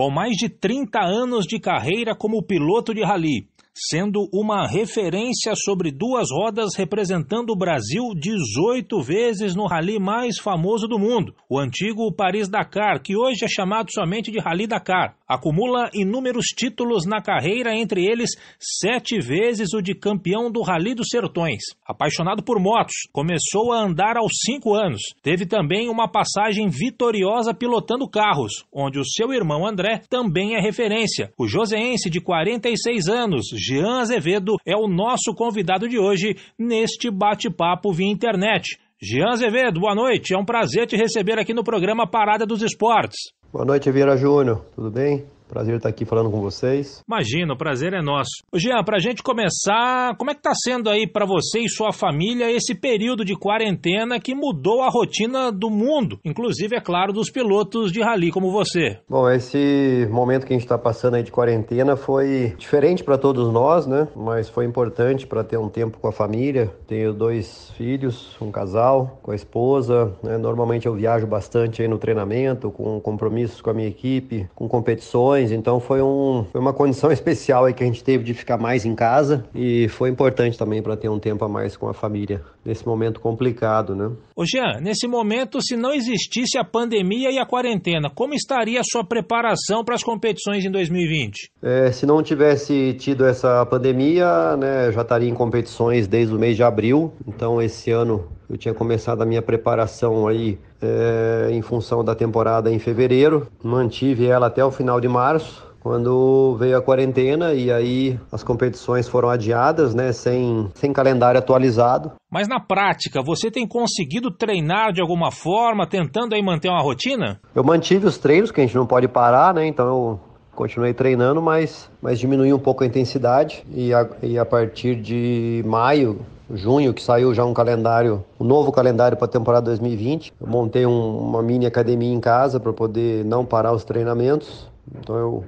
com mais de 30 anos de carreira como piloto de rally, sendo uma referência sobre duas rodas representando o Brasil 18 vezes no rally mais famoso do mundo, o antigo Paris-Dakar, que hoje é chamado somente de Rally Dakar acumula inúmeros títulos na carreira, entre eles sete vezes o de campeão do Rally dos Sertões. Apaixonado por motos, começou a andar aos cinco anos. Teve também uma passagem vitoriosa pilotando carros, onde o seu irmão André também é referência. O joseense de 46 anos, Jean Azevedo, é o nosso convidado de hoje neste bate-papo via internet. Jean Azevedo, boa noite. É um prazer te receber aqui no programa Parada dos Esportes. Boa noite, Vieira Júnior. Tudo bem? Prazer estar aqui falando com vocês. Imagina, o prazer é nosso. Jean, para a gente começar, como é que está sendo aí para você e sua família esse período de quarentena que mudou a rotina do mundo, inclusive, é claro, dos pilotos de rally como você? Bom, esse momento que a gente está passando aí de quarentena foi diferente para todos nós, né? Mas foi importante para ter um tempo com a família. Tenho dois filhos, um casal, com a esposa. Né? Normalmente eu viajo bastante aí no treinamento, com compromissos com a minha equipe, com competições então foi, um, foi uma condição especial aí que a gente teve de ficar mais em casa e foi importante também para ter um tempo a mais com a família nesse momento complicado, né? Ô Jean, nesse momento, se não existisse a pandemia e a quarentena, como estaria a sua preparação para as competições em 2020? É, se não tivesse tido essa pandemia, né, já estaria em competições desde o mês de abril, então esse ano eu tinha começado a minha preparação aí é, em função da temporada em fevereiro, mantive ela até o final de março quando veio a quarentena e aí as competições foram adiadas, né, sem, sem calendário atualizado. Mas na prática, você tem conseguido treinar de alguma forma, tentando aí manter uma rotina? Eu mantive os treinos, que a gente não pode parar, né, então eu continuei treinando, mas, mas diminui um pouco a intensidade e a, e a partir de maio junho, que saiu já um calendário, um novo calendário para a temporada 2020. Eu montei um, uma mini academia em casa para poder não parar os treinamentos. Então eu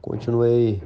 continuei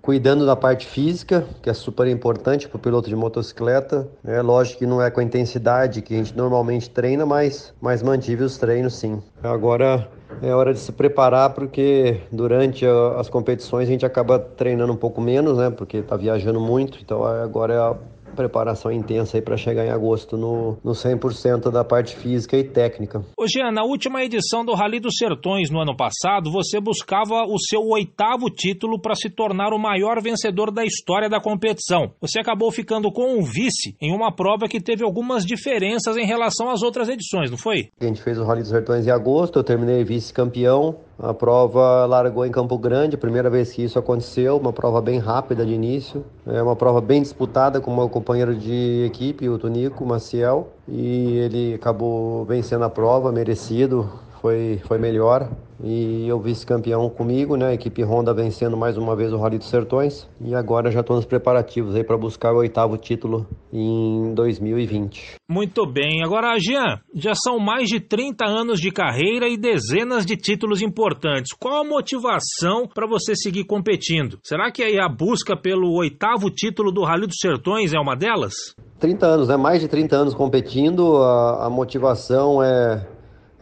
cuidando da parte física, que é super importante para o piloto de motocicleta. É lógico que não é com a intensidade que a gente normalmente treina, mas, mas mantive os treinos sim. Agora é hora de se preparar, porque durante as competições a gente acaba treinando um pouco menos, né? Porque está viajando muito, então agora é a preparação intensa aí para chegar em agosto no, no 100% da parte física e técnica. Ô Jean, na última edição do Rally dos Sertões no ano passado, você buscava o seu oitavo título para se tornar o maior vencedor da história da competição. Você acabou ficando com um vice em uma prova que teve algumas diferenças em relação às outras edições, não foi? A gente fez o Rally dos Sertões em agosto, eu terminei vice-campeão, a prova largou em Campo Grande, primeira vez que isso aconteceu, uma prova bem rápida de início, é uma prova bem disputada com o meu companheiro de equipe, o Tonico Maciel, e ele acabou vencendo a prova, merecido, foi, foi melhor e eu vice-campeão comigo, né? A equipe Honda vencendo mais uma vez o Rally dos Sertões e agora já estou nos preparativos aí para buscar o oitavo título em 2020. Muito bem. Agora, Jean, já são mais de 30 anos de carreira e dezenas de títulos importantes. Qual a motivação para você seguir competindo? Será que aí a busca pelo oitavo título do Rally dos Sertões é uma delas? 30 anos, né? Mais de 30 anos competindo, a, a motivação é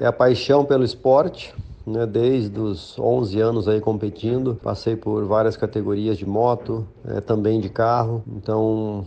é a paixão pelo esporte, né, desde os 11 anos aí competindo, passei por várias categorias de moto, é, também de carro, então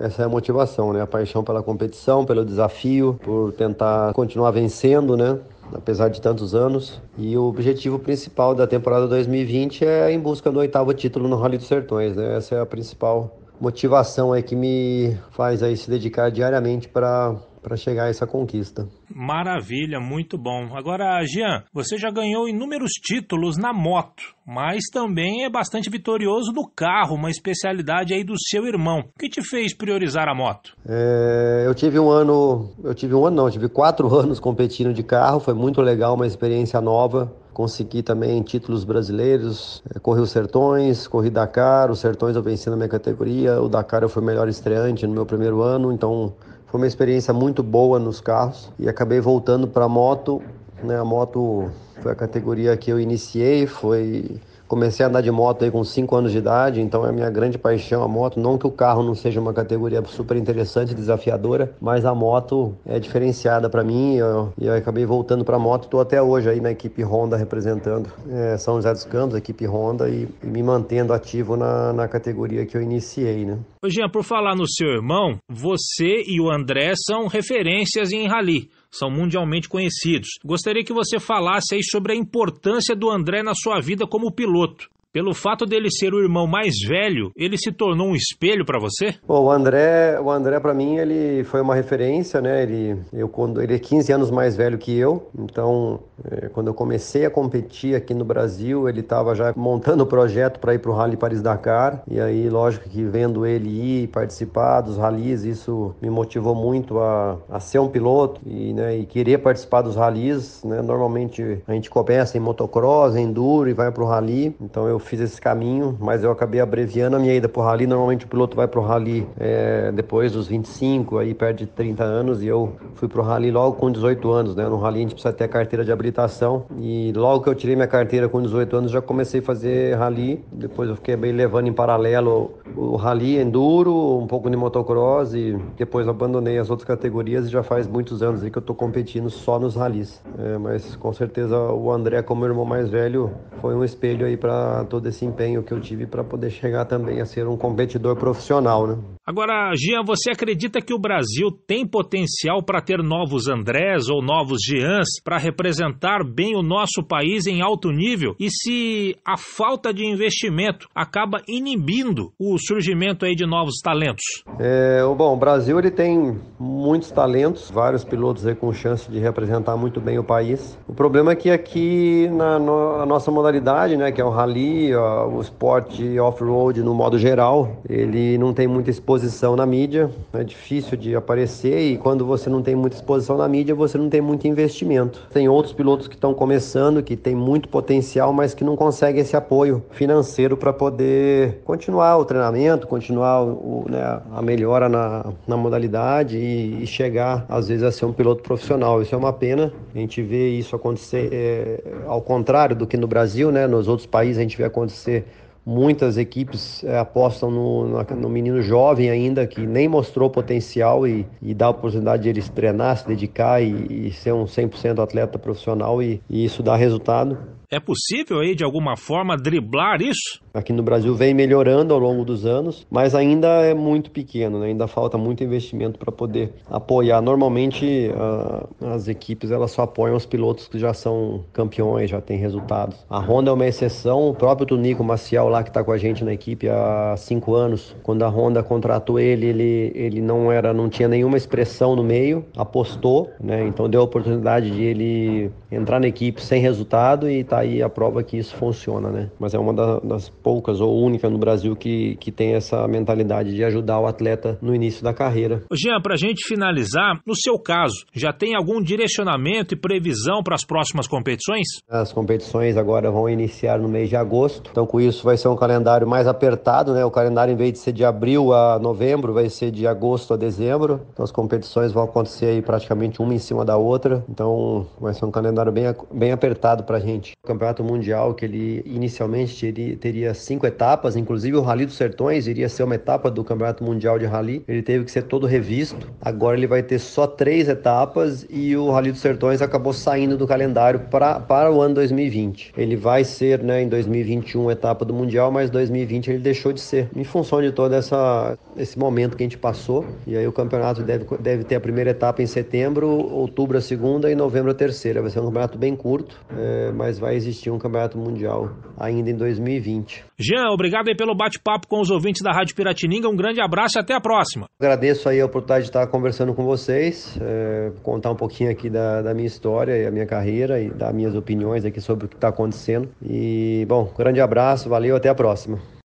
essa é a motivação, né, a paixão pela competição, pelo desafio, por tentar continuar vencendo, né, apesar de tantos anos. E o objetivo principal da temporada 2020 é em busca do oitavo título no Rally dos Sertões, né, essa é a principal motivação aí que me faz aí se dedicar diariamente para para chegar a essa conquista. Maravilha, muito bom. Agora, Jean, você já ganhou inúmeros títulos na moto, mas também é bastante vitorioso no carro, uma especialidade aí do seu irmão. O que te fez priorizar a moto? É, eu tive um ano, eu tive um ano não, tive quatro anos competindo de carro, foi muito legal, uma experiência nova. Consegui também títulos brasileiros, é, corri os Sertões, corri Dakar, os Sertões eu venci na minha categoria, o Dakar eu fui melhor estreante no meu primeiro ano, então foi uma experiência muito boa nos carros e acabei voltando para a moto. Né? A moto foi a categoria que eu iniciei, foi Comecei a andar de moto aí com 5 anos de idade, então é a minha grande paixão a moto. Não que o carro não seja uma categoria super interessante, desafiadora, mas a moto é diferenciada para mim e eu, eu, acabei voltando para moto. Estou até hoje aí na equipe Honda representando é, São José dos Campos, equipe Honda, e, e, me mantendo ativo na, na categoria que eu iniciei, né? Ô Jean, por falar no seu irmão, você e o André são referências em rally são mundialmente conhecidos. Gostaria que você falasse aí sobre a importância do André na sua vida como piloto. Pelo fato dele ser o irmão mais velho, ele se tornou um espelho para você? Bom, o André, o André para mim ele foi uma referência, né? Ele eu quando ele é 15 anos mais velho que eu, então é, quando eu comecei a competir aqui no Brasil, ele estava já montando o projeto para ir para o Rally Paris Dakar. E aí, lógico que vendo ele ir participar dos rallies, isso me motivou muito a, a ser um piloto e, né, e querer participar dos rallies. Né? Normalmente a gente começa em motocross, em enduro e vai para o rally. Então eu fiz esse caminho, mas eu acabei abreviando a minha ida pro rally. Normalmente o piloto vai pro rally é, depois dos 25, aí perde 30 anos, e eu fui pro rally logo com 18 anos, né? No rally a gente precisa ter a carteira de habilitação, e logo que eu tirei minha carteira com 18 anos, já comecei a fazer rally. Depois eu fiquei bem levando em paralelo o rally enduro, um pouco de motocross, e depois abandonei as outras categorias, e já faz muitos anos aí que eu tô competindo só nos rallies. É, mas com certeza o André, como meu irmão mais velho, foi um espelho aí para todo esse empenho que eu tive para poder chegar também a ser um competidor profissional. Né? Agora, Gian, você acredita que o Brasil tem potencial para ter novos Andrés ou novos Gians para representar bem o nosso país em alto nível? E se a falta de investimento acaba inibindo o surgimento aí de novos talentos? É, bom, o Brasil ele tem muitos talentos, vários pilotos aí com chance de representar muito bem o país. O problema é que aqui na no, a nossa modalidade, né, que é o rally ó, o esporte off-road no modo geral, ele não tem muita exposição na mídia, é difícil de aparecer e quando você não tem muita exposição na mídia, você não tem muito investimento. Tem outros pilotos que estão começando, que tem muito potencial, mas que não conseguem esse apoio financeiro para poder continuar o treinamento, continuar o, né, a melhora na, na modalidade e, e, chegar, às vezes, a ser um piloto profissional. Isso é uma pena. A gente vê isso acontecer é, ao contrário do que no Brasil, né? Nos outros países a gente vê acontecer. Muitas equipes é, apostam no, no, menino jovem ainda, que nem mostrou potencial e, e dá a oportunidade de ele treinar, se dedicar e, e ser um 100% atleta profissional e, e isso dá resultado. É possível aí, de alguma forma, driblar isso? Aqui no Brasil vem melhorando ao longo dos anos, mas ainda é muito pequeno, né? ainda falta muito investimento para poder apoiar. Normalmente uh, as equipes elas só apoiam os pilotos que já são campeões, já têm resultados. A Honda é uma exceção, o próprio Tonico Maciel lá que está com a gente na equipe há cinco anos, quando a Honda contratou ele, ele, ele não era, não tinha nenhuma expressão no meio, apostou, né? então deu a oportunidade de ele entrar na equipe sem resultado e está aí a prova que isso funciona, né? Mas é uma das poucas ou única no Brasil que, que tem essa mentalidade de ajudar o atleta no início da carreira. Jean, para a gente finalizar, no seu caso, já tem algum direcionamento e previsão para as próximas competições? As competições agora vão iniciar no mês de agosto, então com isso vai ser um calendário mais apertado, né? O calendário, em vez de ser de abril a novembro, vai ser de agosto a dezembro. Então as competições vão acontecer aí praticamente uma em cima da outra, então vai ser um calendário bem, bem apertado para a gente. Campeonato Mundial, que ele inicialmente teria cinco etapas, inclusive o Rally dos Sertões iria ser uma etapa do Campeonato Mundial de Rally. Ele teve que ser todo revisto. Agora ele vai ter só três etapas e o Rally dos Sertões acabou saindo do calendário pra, para o ano 2020. Ele vai ser, né, em 2021, etapa do Mundial, mas 2020 ele deixou de ser, em função de todo essa, esse momento que a gente passou. E aí o campeonato deve, deve ter a primeira etapa em setembro, outubro a segunda e novembro a terceira. Vai ser um campeonato bem curto, é, mas vai existir um campeonato mundial ainda em 2020. Jean, obrigado aí pelo bate-papo com os ouvintes da Rádio Piratininga. Um grande abraço e até a próxima. Agradeço aí a oportunidade de estar conversando com vocês, é, contar um pouquinho aqui da, da minha história e a minha carreira e dar minhas opiniões aqui sobre o que está acontecendo. E, bom, grande abraço, valeu, até a próxima.